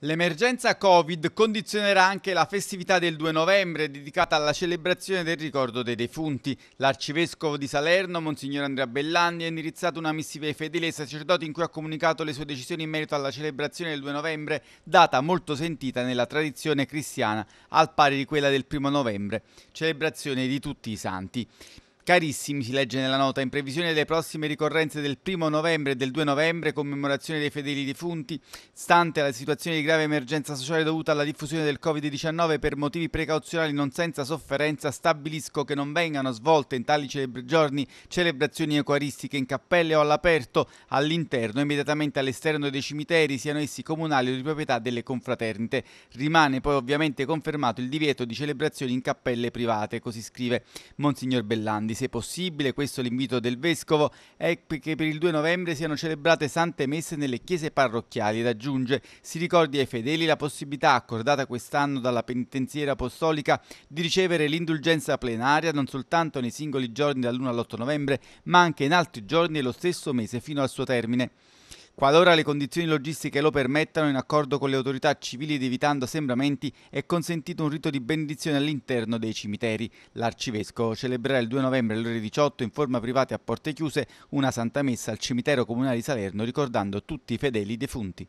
L'emergenza Covid condizionerà anche la festività del 2 novembre dedicata alla celebrazione del ricordo dei defunti. L'arcivescovo di Salerno, Monsignor Andrea Bellandi, ha indirizzato una missiva ai fedeli e ai sacerdoti in cui ha comunicato le sue decisioni in merito alla celebrazione del 2 novembre, data molto sentita nella tradizione cristiana, al pari di quella del 1 novembre, celebrazione di tutti i santi. Carissimi, si legge nella nota, in previsione delle prossime ricorrenze del 1 novembre e del 2 novembre, commemorazione dei fedeli defunti, stante la situazione di grave emergenza sociale dovuta alla diffusione del Covid-19 per motivi precauzionali non senza sofferenza, stabilisco che non vengano svolte in tali celebri giorni celebrazioni eucaristiche in cappelle o all'aperto, all'interno, immediatamente all'esterno dei cimiteri, siano essi comunali o di proprietà delle confraternite. Rimane poi ovviamente confermato il divieto di celebrazioni in cappelle private, così scrive Monsignor Bellandi se possibile, questo è l'invito del Vescovo, è che per il 2 novembre siano celebrate sante messe nelle chiese parrocchiali ed aggiunge si ricordi ai fedeli la possibilità accordata quest'anno dalla penitenziera apostolica di ricevere l'indulgenza plenaria non soltanto nei singoli giorni dall'1 all'8 novembre ma anche in altri giorni dello stesso mese fino al suo termine qualora le condizioni logistiche lo permettano in accordo con le autorità civili ed evitando assembramenti è consentito un rito di benedizione all'interno dei cimiteri. L'arcivescovo celebrerà il 2 novembre alle ore 18 in forma privata e a porte chiuse una santa messa al cimitero comunale di Salerno ricordando tutti i fedeli defunti.